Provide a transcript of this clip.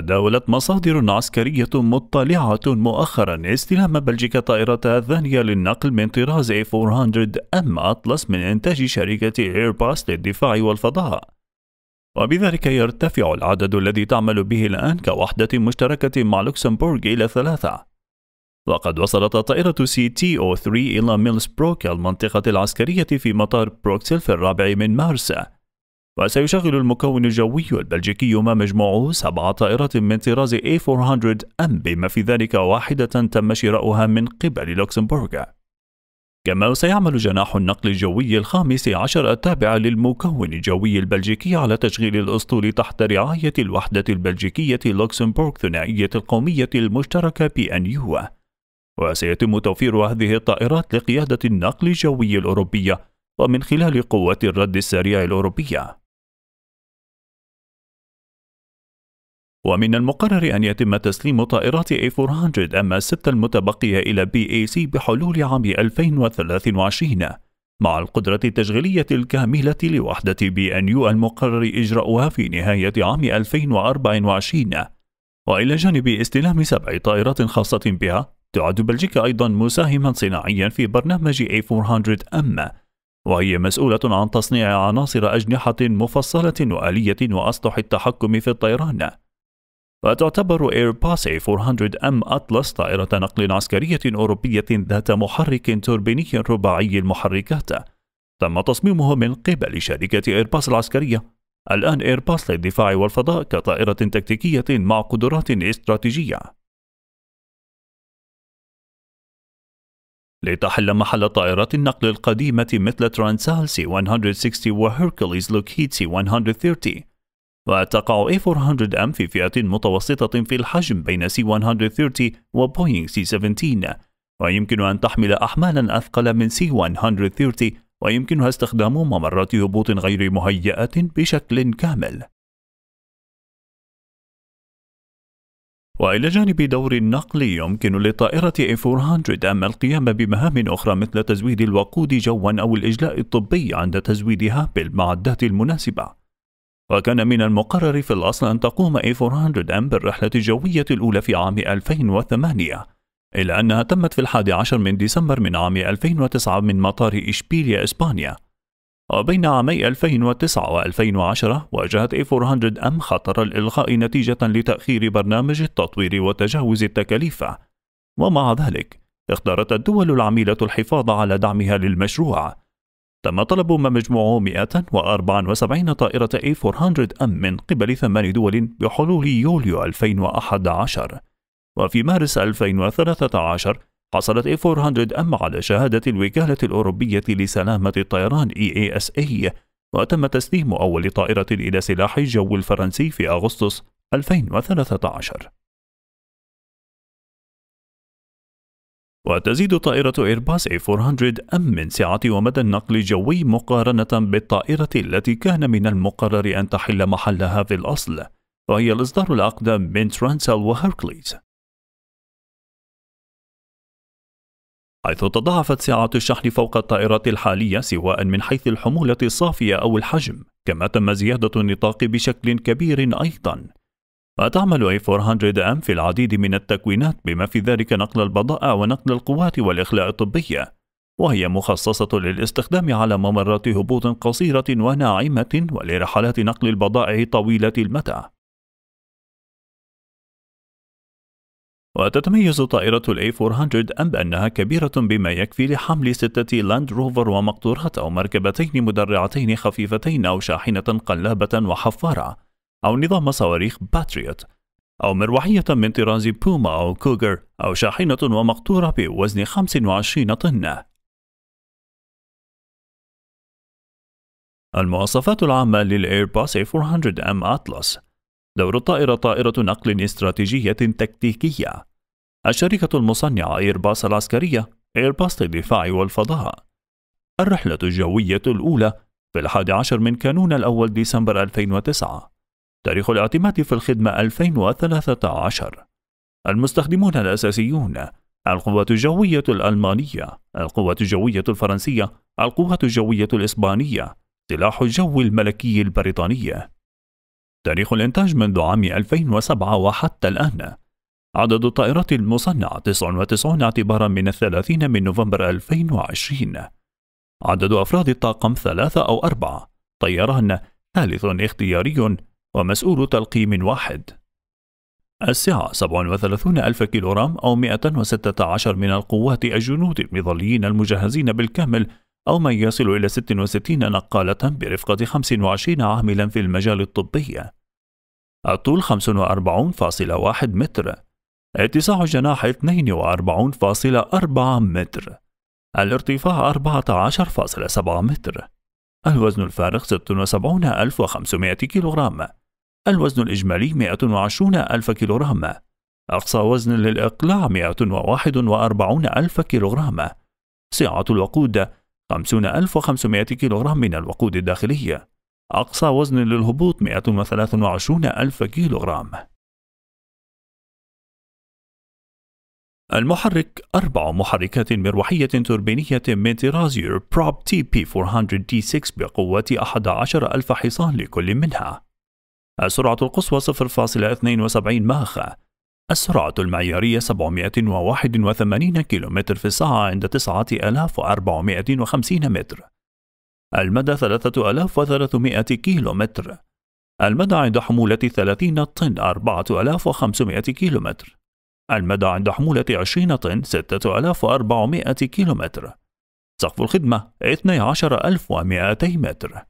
تداولت مصادر عسكرية مطلعة مؤخرا استلام بلجيكا طائرتها الثانية للنقل من طراز A400 أم أطلس من إنتاج شركة إيرباص للدفاع والفضاء وبذلك يرتفع العدد الذي تعمل به الآن كوحدة مشتركة مع لوكسمبورغ إلى ثلاثة وقد وصلت طائرة سي تي او 3 إلى ميلسبروك المنطقة العسكرية في مطار بروكسل في الرابع من مارس وسيشغل المكون الجوي البلجيكي ما مجموعه سبع طائرات من طراز A400M بما في ذلك واحدة تم شراؤها من قبل لوكسمبورغ كما سيعمل جناح النقل الجوي الخامس عشر التابع للمكون الجوي البلجيكي على تشغيل الأسطول تحت رعاية الوحدة البلجيكية لوكسمبورغ ثنائية القومية المشتركة PNU. وسيتم توفير هذه الطائرات لقيادة النقل الجوي الأوروبية ومن خلال قوات الرد السريع الأوروبية ومن المقرر أن يتم تسليم طائرات A400 أما الستة المتبقية إلى BAC بحلول عام 2023 مع القدرة التشغيلية الكاملة لوحدة بي أن يو المقرر إجراؤها في نهاية عام 2024 وإلى جانب استلام سبع طائرات خاصة بها تعد بلجيكا أيضا مساهما صناعيا في برنامج A400M وهي مسؤولة عن تصنيع عناصر أجنحة مفصلة وآلية وأسطح التحكم في الطيران وتعتبر إيرباس 400 ام أطلس طائرة نقل عسكرية أوروبية ذات محرك توربيني رباعي المحركات تم تصميمها من قبل شركة ايرباس العسكرية الآن ايرباس للدفاع والفضاء كطائرة تكتيكية مع قدرات استراتيجية لتحل محل طائرات النقل القديمة مثل ترانسال سي 160 وهيركوليز لوكهيد سي 130 وتقع A400M في فئة متوسطة في الحجم بين C130 وبوينغ C17 ويمكن أن تحمل أحمالا أثقل من C130 ويمكنها استخدام ممرات هبوط غير مهيئة بشكل كامل وإلى جانب دور النقل يمكن للطائرة A400 أم القيام بمهام أخرى مثل تزويد الوقود جوا أو الإجلاء الطبي عند تزويدها بالمعدات المناسبة وكان من المقرر في الأصل أن تقوم A400 أم بالرحلة الجوية الأولى في عام 2008 إلا أنها تمت في الحادي عشر من ديسمبر من عام 2009 من مطار إشبيليا إسبانيا وبين عامي 2009 و 2010 واجهت A400 أم خطر الإلغاء نتيجة لتأخير برنامج التطوير وتجاوز التكاليف ومع ذلك اختارت الدول العميلة الحفاظ على دعمها للمشروع تم طلب مجموعه 174 طائرة A400M من قبل ثمان دول بحلول يوليو 2011 وفي مارس 2013 حصلت A400M على شهادة الوكالة الأوروبية لسلامة الطيران EASA وتم تسليم أول طائرة إلى سلاح الجو الفرنسي في أغسطس 2013 وتزيد طائرة إيرباص A400 أم من سعة ومدى النقل الجوي مقارنة بالطائرة التي كان من المقرر أن تحل محلها في الأصل وهي الإصدار الأقدم من ترانسل وهركليز حيث تضاعفت سعة الشحن فوق الطائرات الحالية سواء من حيث الحمولة الصافية أو الحجم كما تم زيادة النطاق بشكل كبير أيضاً وتعمل A400M في العديد من التكوينات بما في ذلك نقل البضائع ونقل القوات والإخلاء الطبية وهي مخصصة للاستخدام على ممرات هبوط قصيرة وناعمة ولرحلات نقل البضائع طويلة المدى وتتميز طائرة الـ A400M بأنها كبيرة بما يكفي لحمل ستة لاند روفر ومقطورات أو مركبتين مدرعتين خفيفتين أو شاحنة قلابة وحفارة أو نظام صواريخ باتريوت أو مروحية من طراز بوما أو كوغر أو شاحنة ومقطورة بوزن 25 طن. المواصفات العامة للإيرباص A400 أم أطلس دور الطائرة طائرة نقل استراتيجية تكتيكية الشركة المصنعة إيرباص العسكرية إيرباص للدفاع والفضاء الرحلة الجوية الأولى في الحادي عشر من كانون الأول ديسمبر 2009 تاريخ الاعتماد في الخدمة 2013 المستخدمون الأساسيون القوة الجوية الألمانية القوة الجوية الفرنسية القوة الجوية الإسبانية سلاح الجو الملكي البريطاني تاريخ الإنتاج منذ عام 2007 وحتى الآن عدد الطائرات المصنعة 99 اعتبارا من 30 من نوفمبر 2020 عدد أفراد الطاقم ثلاثة أو أربعة طيران ثالث اختياري ومسؤول تلقيم واحد السعة 37 ألف كيلوغرام أو 116 من القوات الجنود المظليين المجهزين بالكامل أو ما يصل إلى 66 نقالة برفقة 25 عاملا في المجال الطبي الطول 45.1 متر اتساع الجناح 42.4 متر الارتفاع 14.7 متر الوزن الفارغ 76,500 كيلوغرام الوزن الإجمالي 120 ألف كيلوغرام أقصى وزن للإقلاع 141 ألف كيلوغرام سعة الوقود 50500 كيلوغرام من الوقود الداخلي أقصى وزن للهبوط 123 ألف كيلوغرام المحرك أربع محركات مروحية توربينية من طراز يور بروب تي بي 400 دي 6 بقوة 11000 ألف حصان لكل منها السرعة القصوى 0.72 ماخ السرعة المعيارية 781 كم في الساعة عند 9450 متر المدى 3300 كم المدى عند حمولة 30 طن 4500 كم المدى عند حمولة 20 طن 6400 كم سقف الخدمة 12200 متر